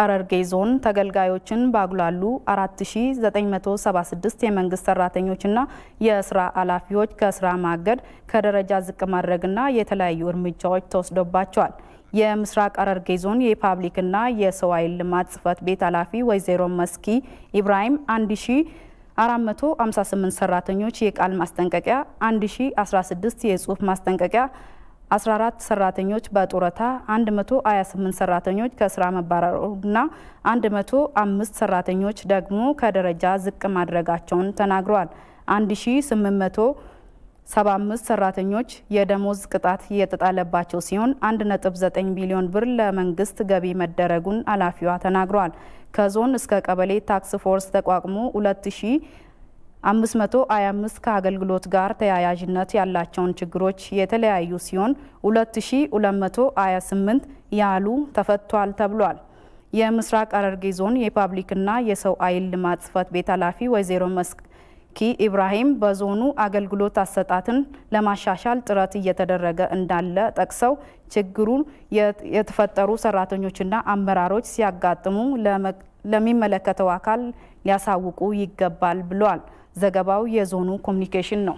ሐረርጌ ዞን ተገልጋዮችን ባጉላሉ 4976 የመንግስት ሰራተኞችና የስራ ኃላፊዎች ከስራ ማገድ፣ ከደረጃ ዝቅ ማድረግና የተለያዩ እርምጃዎች ተወስዶባቸዋል። የምስራቅ ሐረርጌ ዞን የፓብሊክና የሰው ኃይል ልማት ጽህፈት ቤት ኃላፊ ወይዘሮ መስኪ ኢብራሂም 1458 ሰራተኞች የቃል ማስጠንቀቂያ፣ 1016 የጽሁፍ ማስጠንቀቂያ 14 ሰራተኞች በጡረታ 128 ሰራተኞች ከስራ መባረሩና 105 ሰራተኞች ደግሞ ከደረጃ ዝቅ ማድረጋቸውን ተናግረዋል። 1875 ሰራተኞች የደሞዝ ቅጣት እየተጣለባቸው ሲሆን 1.9 ቢሊዮን ብር ለመንግስት ገቢ መደረጉን ኃላፊዋ ተናግረዋል። ከዞን እስከ ቀበሌ ታክስ ፎርስ ተቋቁሞ 2000 525 ከአገልግሎት ጋር ተያያዥነት ያላቸውን ችግሮች የተለያዩ ሲሆን 2228 ያሉ ተፈቷል ተብሏል። የምስራቅ ሐረርጌ ዞን የፓብሊክና የሰው ኃይል ልማት ጽሕፈት ቤት ኃላፊ ወይዘሮ መስኪ ኢብራሂም በዞኑ አገልግሎት አሰጣትን ለማሻሻል ጥረት እየተደረገ እንዳለ ጠቅሰው ችግሩን የተፈጠሩ ሰራተኞችና አመራሮች ሲያጋጥሙ ለሚመለከተው አካል ሊያሳውቁ ይገባል ብሏል። ዘገባው የዞኑ ኮሚኒኬሽን ነው።